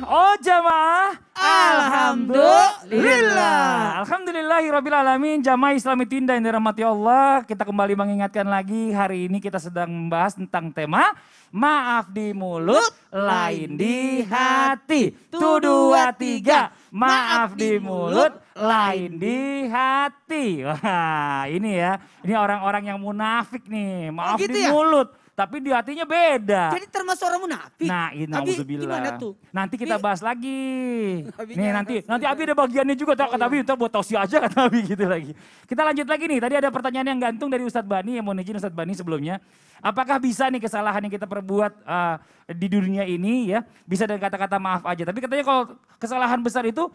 Oh jamaah. Alhamdulillah. Alhamdulillahi rabbil alamin. Jamaah Islami Tinda yang dirahmati Allah. Kita kembali mengingatkan lagi hari ini kita sedang membahas tentang tema maaf di mulut, lain di hati. Tuh dua tiga, maaf di mulut, lain di hati. Wah ini ya, ini orang-orang yang munafik nih. Maaf oh, gitu di ya? mulut tapi di hatinya beda. Jadi termasuk orang munafik. Nah, ini Abi, gimana tuh? Nanti kita bahas lagi. Abi nih nanti nanti Abi ada bagiannya juga tak oh, kata iya. Abi buat tausi aja kata Abi gitu lagi. Kita lanjut lagi nih. Tadi ada pertanyaan yang gantung dari Ustadz Bani yang mau izin Ustadz Bani sebelumnya. Apakah bisa nih kesalahan yang kita perbuat uh, di dunia ini ya bisa dengan kata-kata maaf aja. Tapi katanya kalau kesalahan besar itu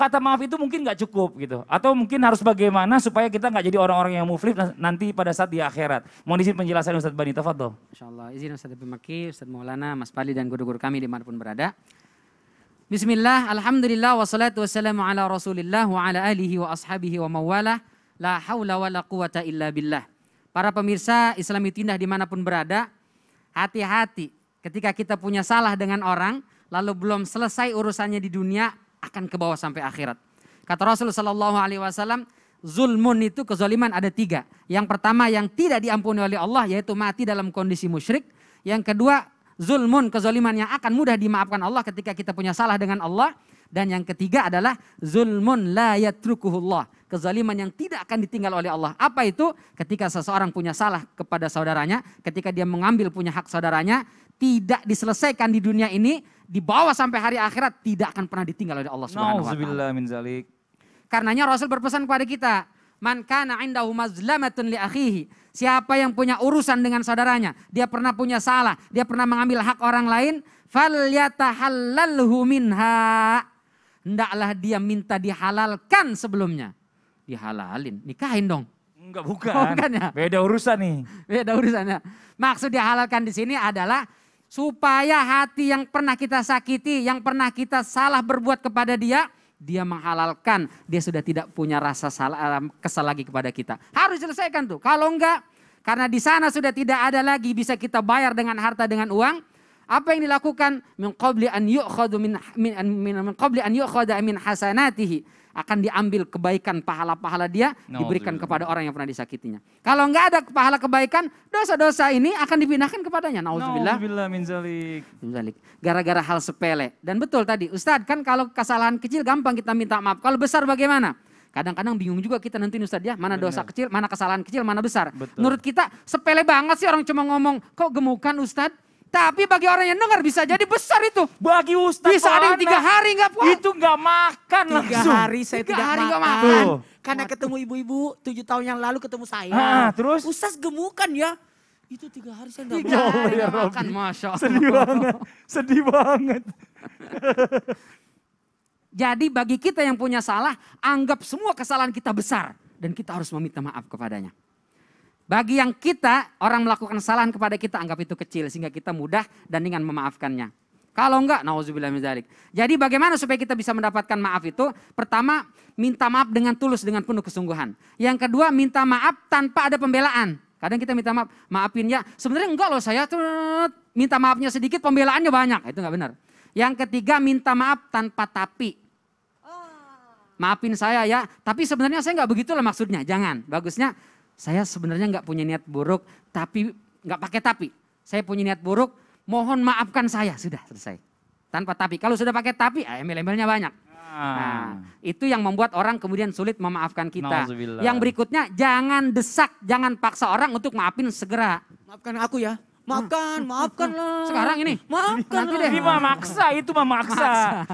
kata maaf itu mungkin nggak cukup gitu. Atau mungkin harus bagaimana supaya kita nggak jadi orang-orang yang muflif nanti pada saat di akhirat. Mohon izin penjelasan Ustaz Bani Tafadol. Insya Allah. Izin Ustaz Abi Maki, Ustaz Maulana, Mas Pali dan guru-guru kami dimanapun berada. Bismillah, Alhamdulillah, wassalatu wassalamu ala rasulillah wa ala alihi wa ashabihi wa mawala, La hawla wa la quwata illa billah. Para pemirsa Islami Tindah dimanapun berada, hati-hati ketika kita punya salah dengan orang, lalu belum selesai urusannya di dunia, akan ke bawah sampai akhirat. Kata Rasul Shallallahu Alaihi Wasallam, zulmun itu kezaliman ada tiga. Yang pertama yang tidak diampuni oleh Allah yaitu mati dalam kondisi musyrik. Yang kedua zulmun kezaliman yang akan mudah dimaafkan Allah ketika kita punya salah dengan Allah. Dan yang ketiga adalah zulmun la yatrukuhullah. Kezaliman yang tidak akan ditinggal oleh Allah. Apa itu? Ketika seseorang punya salah kepada saudaranya, ketika dia mengambil punya hak saudaranya, tidak diselesaikan di dunia ini, dibawa sampai hari akhirat tidak akan pernah ditinggal oleh Allah Subhanahu wa taala. min zalik. Karenanya Rasul berpesan kepada kita, "Man kana indahu mazlamatun li akhihi." Siapa yang punya urusan dengan saudaranya, dia pernah punya salah, dia pernah mengambil hak orang lain, falyatahallalhu minha. Hendaklah dia minta dihalalkan sebelumnya. Dihalalin, nikahin dong. Enggak bukan. Oh, bukan ya? Beda urusan nih. Beda urusannya. Maksud dihalalkan di sini adalah supaya hati yang pernah kita sakiti, yang pernah kita salah berbuat kepada dia, dia menghalalkan, dia sudah tidak punya rasa salah, eh, kesal lagi kepada kita. Harus selesaikan tuh. Kalau enggak, karena di sana sudah tidak ada lagi bisa kita bayar dengan harta dengan uang, apa yang dilakukan? Min qabli an yu'khadu min min min qabli an min hasanatihi akan diambil kebaikan pahala-pahala dia no, diberikan no. kepada orang yang pernah disakitinya. Kalau nggak ada pahala kebaikan, dosa-dosa ini akan dipindahkan kepadanya. Nauzubillah. Nauzubillah min zalik. Min zalik. Gara-gara hal sepele. Dan betul tadi, Ustadz kan kalau kesalahan kecil gampang kita minta maaf. Kalau besar bagaimana? Kadang-kadang bingung juga kita nanti Ustaz ya, mana Benar. dosa kecil, mana kesalahan kecil, mana besar. Betul. Menurut kita sepele banget sih orang cuma ngomong, kok gemukan Ustadz? Tapi bagi orang yang dengar bisa jadi besar itu. Bagi Ustaz Bisa ada yang tiga hari nggak puas. Itu nggak makan tiga langsung. hari saya tiga tidak hari makan. makan. Tuh. Karena ketemu ibu-ibu tujuh tahun yang lalu ketemu saya. Ha, ah, ah, terus? Ustaz gemukan ya. Itu tiga hari saya nggak makan. Hari ya makan. Masya Allah. Sedih banget. Sedih banget. jadi bagi kita yang punya salah, anggap semua kesalahan kita besar. Dan kita harus meminta maaf kepadanya. Bagi yang kita, orang melakukan kesalahan kepada kita, anggap itu kecil. Sehingga kita mudah dan dengan memaafkannya. Kalau enggak, na'udzubillah minzalik. Jadi bagaimana supaya kita bisa mendapatkan maaf itu? Pertama, minta maaf dengan tulus, dengan penuh kesungguhan. Yang kedua, minta maaf tanpa ada pembelaan. Kadang kita minta maaf, maafin ya. Sebenarnya enggak loh saya tuh minta maafnya sedikit, pembelaannya banyak. Itu enggak benar. Yang ketiga, minta maaf tanpa tapi. Oh. Maafin saya ya, tapi sebenarnya saya enggak begitu lah maksudnya. Jangan. Bagusnya saya sebenarnya nggak punya niat buruk, tapi nggak pakai tapi. Saya punya niat buruk, mohon maafkan saya. Sudah selesai. Tanpa tapi. Kalau sudah pakai tapi, ah, embel-embelnya banyak. Ah. Nah, itu yang membuat orang kemudian sulit memaafkan kita. Yang berikutnya, jangan desak, jangan paksa orang untuk maafin segera. Maafkan aku ya. Makan, maafkan hmm. lah. Sekarang ini? Maafkan Nanti deh. Ini mah maksa, itu mah maksa.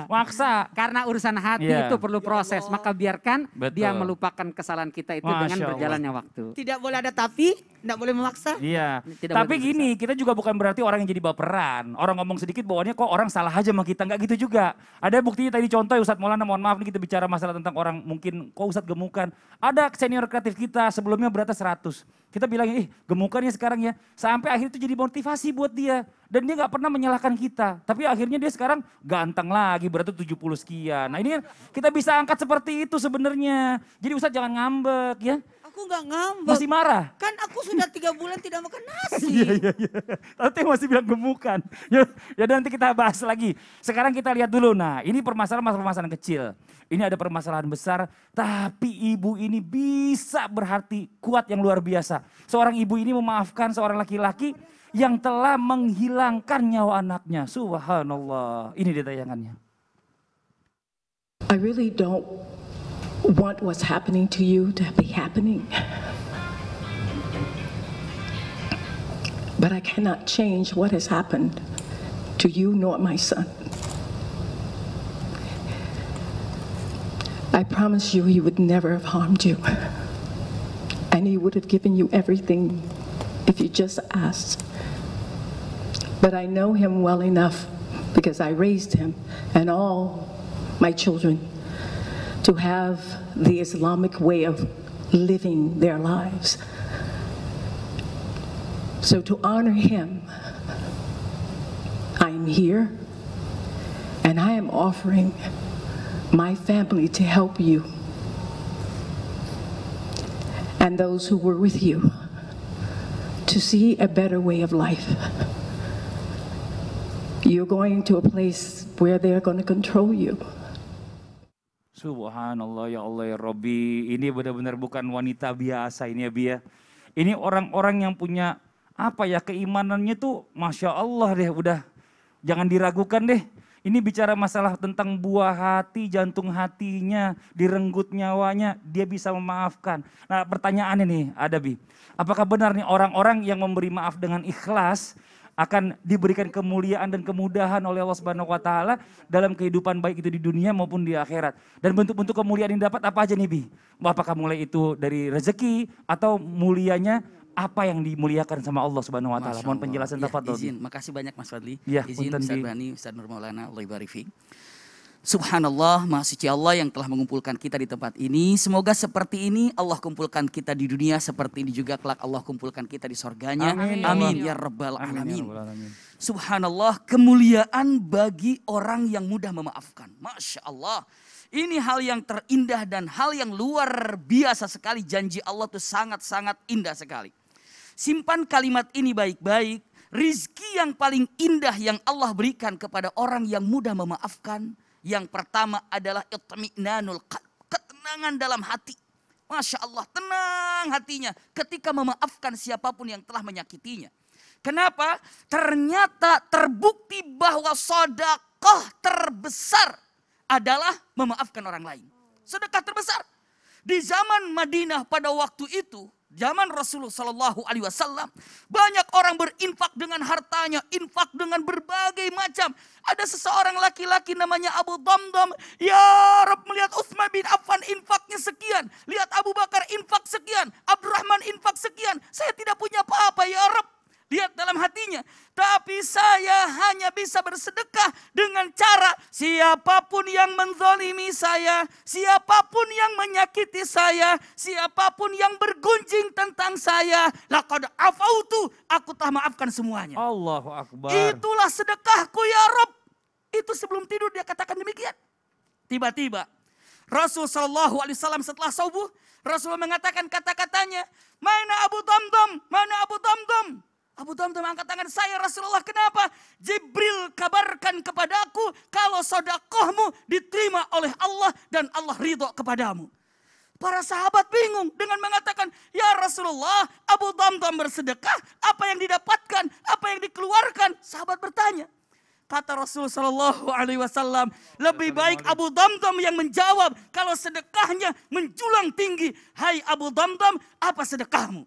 maksa. Karena urusan hati yeah. itu perlu ya proses. Ya Maka biarkan Betul. dia melupakan kesalahan kita itu Masya dengan berjalannya Allah. waktu. Tidak boleh ada tapi, tidak boleh memaksa. Iya. Tidak tapi gini, kita juga bukan berarti orang yang jadi baperan. Orang ngomong sedikit bawaannya kok orang salah aja sama kita. Enggak gitu juga. Ada buktinya tadi contoh Ustadz Maulana, mohon maaf nih kita bicara masalah tentang orang mungkin kok Ustadz gemukan. Ada senior kreatif kita sebelumnya beratnya 100 kita bilang, ih gemukannya sekarang ya. Sampai akhirnya itu jadi motivasi buat dia. Dan dia nggak pernah menyalahkan kita. Tapi akhirnya dia sekarang ganteng lagi, berarti 70 sekian. Nah ini kan kita bisa angkat seperti itu sebenarnya. Jadi Ustaz jangan ngambek ya aku nggak ngambek. Masih marah? Kan aku sudah tiga bulan tidak makan nasi. Iya, iya, iya. Tapi masih bilang gemukan. Ya, ya nanti kita bahas lagi. Sekarang kita lihat dulu. Nah ini permasalahan-permasalahan kecil. Ini ada permasalahan besar. Tapi ibu ini bisa berhati kuat yang luar biasa. Seorang ibu ini memaafkan seorang laki-laki yang telah menghilangkan nyawa anaknya. Subhanallah. Ini dia tayangannya. I really don't want what's happening to you to be happening. But I cannot change what has happened to you nor my son. I promise you, he would never have harmed you. And he would have given you everything if you just asked. But I know him well enough because I raised him and all my children to have the Islamic way of living their lives. So to honor him, I am here and I am offering my family to help you and those who were with you to see a better way of life. You're going to a place where they're going to control you. Subhanallah ya Allah ya Robbi. Ini benar-benar bukan wanita biasa ini ya Bia. Ya. Ini orang-orang yang punya apa ya keimanannya tuh Masya Allah deh udah. Jangan diragukan deh. Ini bicara masalah tentang buah hati, jantung hatinya, direnggut nyawanya, dia bisa memaafkan. Nah pertanyaan ini ada Bi, apakah benar nih orang-orang yang memberi maaf dengan ikhlas, akan diberikan kemuliaan dan kemudahan oleh Allah Subhanahu wa taala dalam kehidupan baik itu di dunia maupun di akhirat. Dan bentuk-bentuk kemuliaan yang dapat apa aja nih Bi? Apakah mulai itu dari rezeki atau mulianya apa yang dimuliakan sama Allah Subhanahu wa taala? Mohon penjelasan dapat ya, izin. Makasih banyak Mas Fadli. Ya, izin Ustaz Bani, Ustaz Nur Maulana, Allah Subhanallah, Maha Suci Allah yang telah mengumpulkan kita di tempat ini. Semoga seperti ini Allah kumpulkan kita di dunia, seperti ini juga kelak Allah kumpulkan kita di sorganya. Amin, ya ya Amin. ya Rabbal Alamin. Amin. Subhanallah, kemuliaan bagi orang yang mudah memaafkan. Masya Allah. Ini hal yang terindah dan hal yang luar biasa sekali. Janji Allah itu sangat-sangat indah sekali. Simpan kalimat ini baik-baik. Rizki yang paling indah yang Allah berikan kepada orang yang mudah memaafkan yang pertama adalah itmi'nanul ketenangan dalam hati. Masya Allah, tenang hatinya ketika memaafkan siapapun yang telah menyakitinya. Kenapa? Ternyata terbukti bahwa sodakoh terbesar adalah memaafkan orang lain. Sedekah terbesar. Di zaman Madinah pada waktu itu, zaman Rasulullah Shallallahu Alaihi Wasallam banyak orang berinfak dengan hartanya, infak dengan berbagai macam. Ada seseorang laki-laki namanya Abu Domdom, ya Rob melihat Utsman bin Affan infaknya sekian, lihat Abu Bakar infak sekian, Abdurrahman infak sekian. Saya tidak punya apa-apa ya Rob, lihat dalam hatinya. Tapi saya hanya bisa bersedekah dengan cara siapapun yang menzolimi saya, siapapun yang menyakiti saya, siapapun yang bergunjing tentang saya. lakad afautu, aku telah maafkan semuanya. Allahu Akbar. Itulah sedekahku ya Rob. Itu sebelum tidur dia katakan demikian. Tiba-tiba Rasul Shallallahu Alaihi Wasallam setelah subuh Rasulullah mengatakan kata-katanya, mana Abu Domdom, mana Abu Domdom, Abu Tamtam angkat tangan saya Rasulullah kenapa? Jibril kabarkan kepadaku kalau sodakohmu diterima oleh Allah dan Allah ridho kepadamu. Para sahabat bingung dengan mengatakan, Ya Rasulullah, Abu Tamtam bersedekah, apa yang didapatkan, apa yang dikeluarkan? Sahabat bertanya. Kata Rasulullah Shallallahu Alaihi Wasallam, lebih baik Abu Damdam yang menjawab kalau sedekahnya menjulang tinggi. Hai Abu Damdam, apa sedekahmu?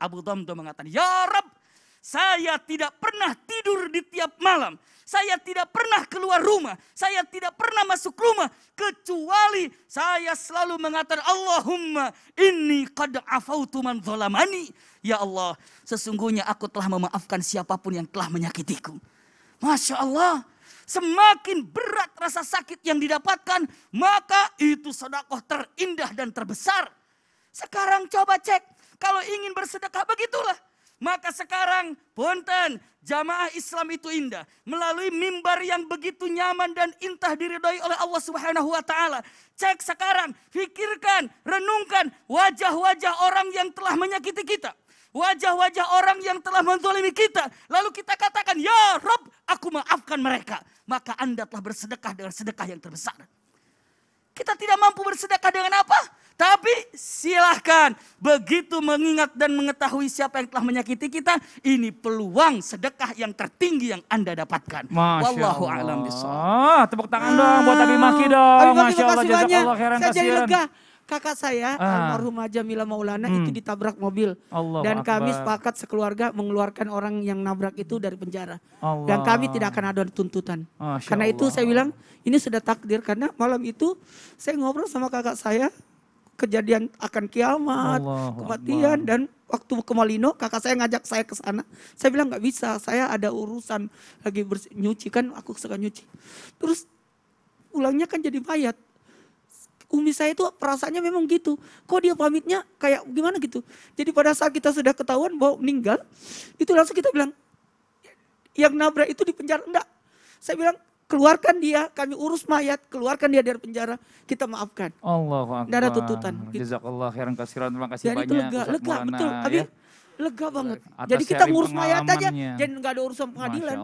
Abu Dhamdo mengatakan, Ya Rab, saya tidak pernah tidur di tiap malam. Saya tidak pernah keluar rumah. Saya tidak pernah masuk rumah. Kecuali saya selalu mengatakan Allahumma ini qad afautu man zolamani. Ya Allah, sesungguhnya aku telah memaafkan siapapun yang telah menyakitiku. Masya Allah, semakin berat rasa sakit yang didapatkan, maka itu sedekah terindah dan terbesar. Sekarang coba cek, kalau ingin bersedekah begitulah. Maka sekarang, punten, jamaah Islam itu indah. Melalui mimbar yang begitu nyaman dan intah diridhoi oleh Allah Subhanahu wa taala. Cek sekarang, pikirkan, renungkan wajah-wajah orang yang telah menyakiti kita. Wajah-wajah orang yang telah menzolimi kita. Lalu kita katakan, Ya Rob, aku maafkan mereka. Maka Anda telah bersedekah dengan sedekah yang terbesar. Kita tidak mampu bersedekah dengan apa? Tapi silahkan begitu mengingat dan mengetahui siapa yang telah menyakiti kita, ini peluang sedekah yang tertinggi yang Anda dapatkan. Masya Wallahu Allah. a'lam bishawab. Ah, tepuk tangan ah. dong buat Abi ah. Maki dong. Abi Masya Allah, jazakallah khairan Saya kasihan. jadi lega kakak saya ah. almarhumah Jamila Maulana hmm. itu ditabrak mobil Allah dan Akbar. kami sepakat sekeluarga mengeluarkan orang yang nabrak itu dari penjara Allah. dan kami tidak akan ada tuntutan Masya karena Allah. itu saya bilang ini sudah takdir karena malam itu saya ngobrol sama kakak saya kejadian akan kiamat, Allah kematian Allah. dan waktu ke Malino kakak saya ngajak saya ke sana. Saya bilang nggak bisa, saya ada urusan lagi nyuci kan aku suka nyuci. Terus ulangnya kan jadi mayat Umi saya itu perasaannya memang gitu. Kok dia pamitnya kayak gimana gitu. Jadi pada saat kita sudah ketahuan bahwa meninggal, itu langsung kita bilang yang nabrak itu di penjara enggak. Saya bilang keluarkan dia, kami urus mayat, keluarkan dia dari penjara, kita maafkan. Allah Tidak ada tuntutan. Gitu. Jazakallah khairan kasiran, terima kasih banyak. itu lega, Ustaz lega, Mulana, betul. Abi, ya? lega banget. Atas Jadi kita ngurus mayat aja, jadi nggak ada urusan pengadilan.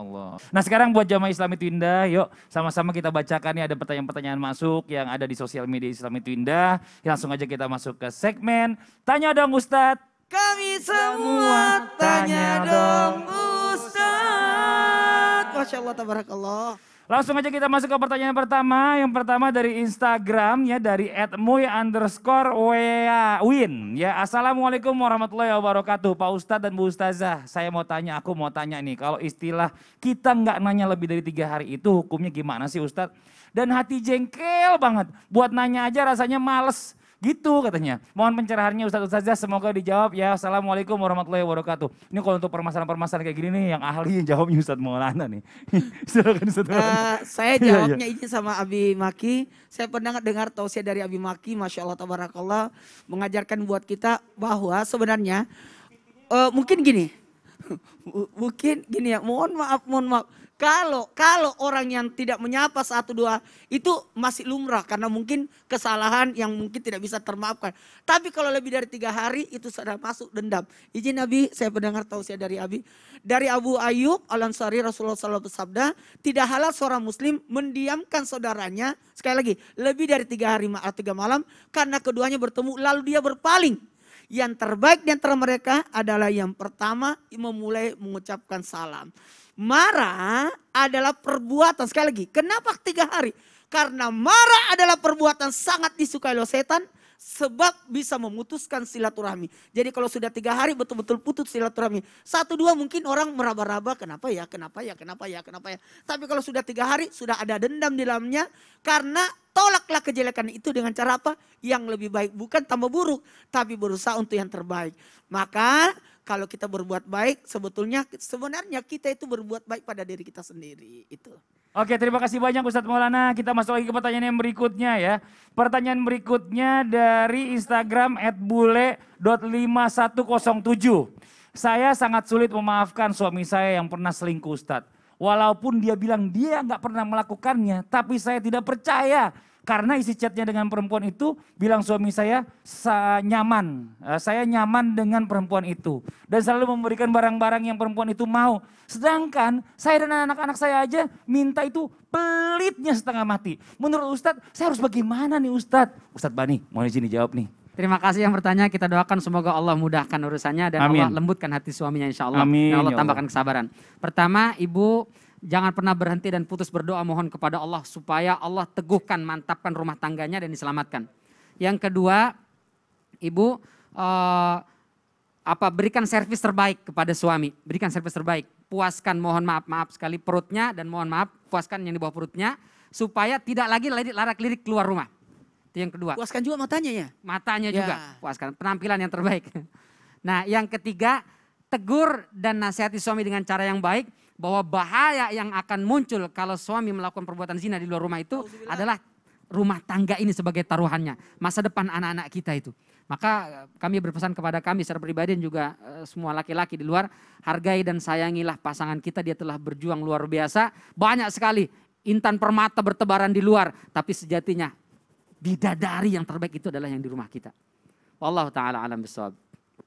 Nah sekarang buat jamaah Islami Twinda, yuk sama-sama kita bacakan nih ada pertanyaan-pertanyaan masuk yang ada di sosial media Islami Twinda. Langsung aja kita masuk ke segmen Tanya Dong Ustad. Kami semua tanya, tanya dong Ustad. Masya Allah, tabarakallah. Langsung aja kita masuk ke pertanyaan pertama. Yang pertama dari Instagram ya dari @muy underscore win ya. Assalamualaikum warahmatullahi wabarakatuh Pak Ustadz dan Bu Ustazah. Saya mau tanya, aku mau tanya nih kalau istilah kita nggak nanya lebih dari tiga hari itu hukumnya gimana sih Ustadz? Dan hati jengkel banget. Buat nanya aja rasanya males. Gitu katanya. Mohon pencerahannya Ustaz Ustazah semoga dijawab ya. Assalamualaikum warahmatullahi wabarakatuh. Ini kalau untuk permasalahan-permasalahan kayak gini nih yang ahli yang jawabnya Ustaz Maulana nih. Silakan Ustaz Uh, saya iya, iya. jawabnya ini sama Abi Maki. Saya pernah dengar tausiah dari Abi Maki, Masya Allah Tabarakallah. Mengajarkan buat kita bahwa sebenarnya uh, mungkin gini mungkin gini ya, mohon maaf, mohon maaf. Kalau kalau orang yang tidak menyapa satu dua itu masih lumrah karena mungkin kesalahan yang mungkin tidak bisa termaafkan. Tapi kalau lebih dari tiga hari itu sudah masuk dendam. Izin Nabi, saya pendengar saya dari Abi. Dari Abu Ayub Al Ansari Rasulullah SAW bersabda, tidak halal seorang Muslim mendiamkan saudaranya sekali lagi lebih dari tiga hari atau tiga malam karena keduanya bertemu lalu dia berpaling yang terbaik di antara mereka adalah yang pertama memulai mengucapkan salam. Marah adalah perbuatan. Sekali lagi, kenapa tiga hari? Karena marah adalah perbuatan sangat disukai oleh setan Sebab bisa memutuskan silaturahmi. Jadi kalau sudah tiga hari betul-betul putus silaturahmi. Satu dua mungkin orang meraba-raba kenapa ya, kenapa ya, kenapa ya, kenapa ya. Tapi kalau sudah tiga hari sudah ada dendam di dalamnya. Karena tolaklah kejelekan itu dengan cara apa? Yang lebih baik. Bukan tambah buruk. Tapi berusaha untuk yang terbaik. Maka kalau kita berbuat baik sebetulnya sebenarnya kita itu berbuat baik pada diri kita sendiri. Itu. Oke, terima kasih banyak Ustadz Maulana. Kita masuk lagi ke pertanyaan yang berikutnya ya. Pertanyaan berikutnya dari Instagram @bule.5107. Saya sangat sulit memaafkan suami saya yang pernah selingkuh Ustadz. Walaupun dia bilang dia nggak pernah melakukannya, tapi saya tidak percaya karena isi chatnya dengan perempuan itu bilang suami saya, saya nyaman, eh, saya nyaman dengan perempuan itu. Dan selalu memberikan barang-barang yang perempuan itu mau. Sedangkan saya dan anak-anak saya aja minta itu pelitnya setengah mati. Menurut Ustadz, saya harus bagaimana nih Ustadz? Ustadz Bani, mohon sini jawab nih. Terima kasih yang bertanya. Kita doakan semoga Allah mudahkan urusannya dan Amin. Allah lembutkan hati suaminya insya Allah. Amin. Dan Allah ya tambahkan kesabaran. Pertama, Ibu Jangan pernah berhenti dan putus berdoa mohon kepada Allah supaya Allah teguhkan, mantapkan rumah tangganya dan diselamatkan. Yang kedua, ibu eh, apa berikan servis terbaik kepada suami, berikan servis terbaik. Puaskan mohon maaf maaf sekali perutnya dan mohon maaf puaskan yang di bawah perutnya supaya tidak lagi larak lirik keluar rumah. Itu yang kedua. Puaskan juga matanya ya. Matanya ya. juga puaskan penampilan yang terbaik. Nah, yang ketiga, tegur dan nasihati suami dengan cara yang baik bahwa bahaya yang akan muncul kalau suami melakukan perbuatan zina di luar rumah itu adalah rumah tangga ini sebagai taruhannya, masa depan anak-anak kita itu. Maka eh, kami berpesan kepada kami secara pribadi dan juga eh, semua laki-laki di luar, hargai dan sayangilah pasangan kita, dia telah berjuang luar biasa. Banyak sekali intan permata bertebaran di luar, tapi sejatinya bidadari yang terbaik itu adalah yang di rumah kita. Wallahu taala alam bisawab.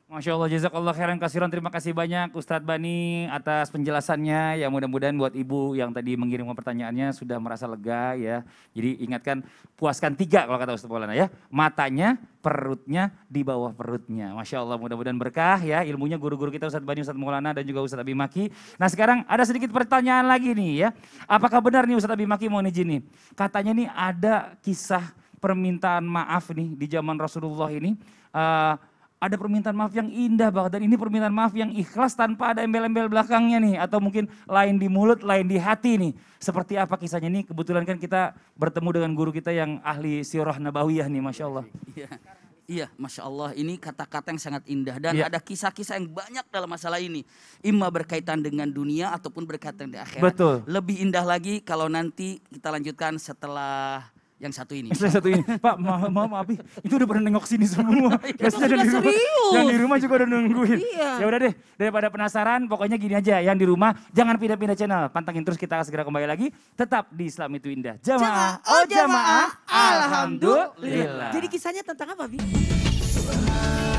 Masya Allah, jazakallah khairan kasiran. Terima kasih banyak Ustadz Bani atas penjelasannya. Ya mudah-mudahan buat ibu yang tadi mengirim pertanyaannya sudah merasa lega ya. Jadi ingatkan, puaskan tiga kalau kata Ustadz Maulana ya. Matanya, perutnya, di bawah perutnya. Masya Allah, mudah-mudahan berkah ya. Ilmunya guru-guru kita Ustadz Bani, Ustadz Maulana dan juga Ustadz Abimaki. Nah sekarang ada sedikit pertanyaan lagi nih ya. Apakah benar nih Ustadz Abimaki mau izin nih? Katanya nih ada kisah permintaan maaf nih di zaman Rasulullah ini. Uh, ada permintaan maaf yang indah banget dan ini permintaan maaf yang ikhlas tanpa ada embel-embel belakangnya nih atau mungkin lain di mulut, lain di hati nih. Seperti apa kisahnya nih? Kebetulan kan kita bertemu dengan guru kita yang ahli sirah nabawiyah nih, masya Allah. Iya, iya, masya Allah. Ini kata-kata yang sangat indah dan ya. ada kisah-kisah yang banyak dalam masalah ini. Ima berkaitan dengan dunia ataupun berkaitan dengan akhirat. Betul. Lebih indah lagi kalau nanti kita lanjutkan setelah yang satu ini. Yang satu ini. Pak, maaf, maaf, maaf. Itu udah pernah nengok sini semua. ya, sudah di rumah. Yang di rumah juga udah nungguin. Iya. Ya udah deh, daripada penasaran, pokoknya gini aja. Yang di rumah, jangan pindah-pindah channel. Pantengin terus kita segera kembali lagi. Tetap di Islam itu indah. Jamaah, oh, oh jamaah, alhamdulillah. Jadi kisahnya tentang apa, Bi? Subhan